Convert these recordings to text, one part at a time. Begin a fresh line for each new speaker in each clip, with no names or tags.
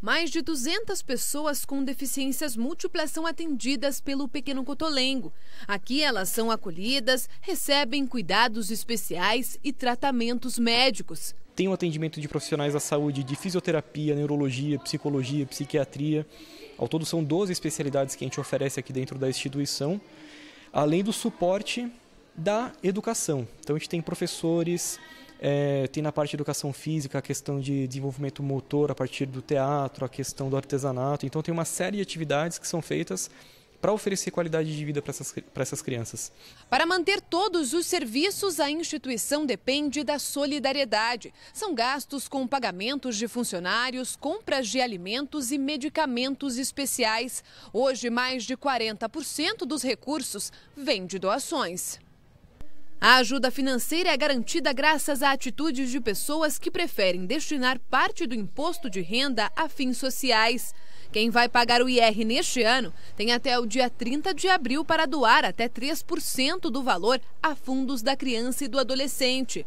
Mais de 200 pessoas com deficiências múltiplas são atendidas pelo Pequeno Cotolengo. Aqui elas são acolhidas, recebem cuidados especiais e tratamentos médicos.
Tem o um atendimento de profissionais da saúde, de fisioterapia, neurologia, psicologia, psiquiatria. Ao todo são 12 especialidades que a gente oferece aqui dentro da instituição, além do suporte da educação. Então a gente tem professores, é, tem na parte de educação física a questão de desenvolvimento motor a partir do teatro, a questão do artesanato. Então, tem uma série de atividades que são feitas para oferecer qualidade de vida para essas, para essas crianças.
Para manter todos os serviços, a instituição depende da solidariedade. São gastos com pagamentos de funcionários, compras de alimentos e medicamentos especiais. Hoje, mais de 40% dos recursos vem de doações. A ajuda financeira é garantida graças a atitudes de pessoas que preferem destinar parte do imposto de renda a fins sociais. Quem vai pagar o IR neste ano tem até o dia 30 de abril para doar até 3% do valor a fundos da criança e do adolescente.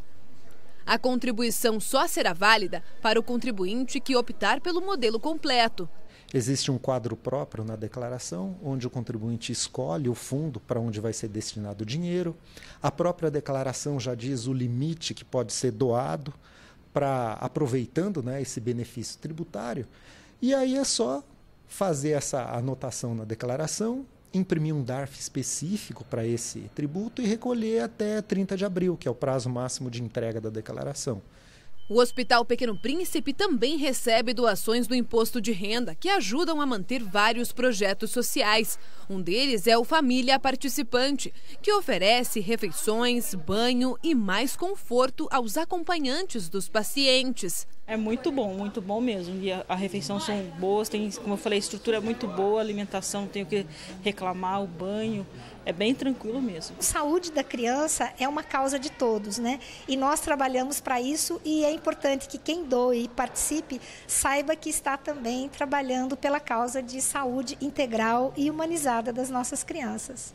A contribuição só será válida para o contribuinte que optar pelo modelo completo.
Existe um quadro próprio na declaração, onde o contribuinte escolhe o fundo para onde vai ser destinado o dinheiro. A própria declaração já diz o limite que pode ser doado para aproveitando né, esse benefício tributário. E aí é só fazer essa anotação na declaração, imprimir um DARF específico para esse tributo e recolher até 30 de abril, que é o prazo máximo de entrega da declaração.
O Hospital Pequeno Príncipe também recebe doações do imposto de renda, que ajudam a manter vários projetos sociais. Um deles é o Família Participante, que oferece refeições, banho e mais conforto aos acompanhantes dos pacientes. É muito bom, muito bom mesmo. E a, a refeição são boas, tem, como eu falei, a estrutura é muito boa, a alimentação, não tenho que reclamar,
o banho, é bem tranquilo mesmo. A saúde da criança é uma causa de todos, né? E nós trabalhamos para isso e é importante que quem doe e participe saiba que está também trabalhando pela causa de saúde integral e humanizada das nossas crianças.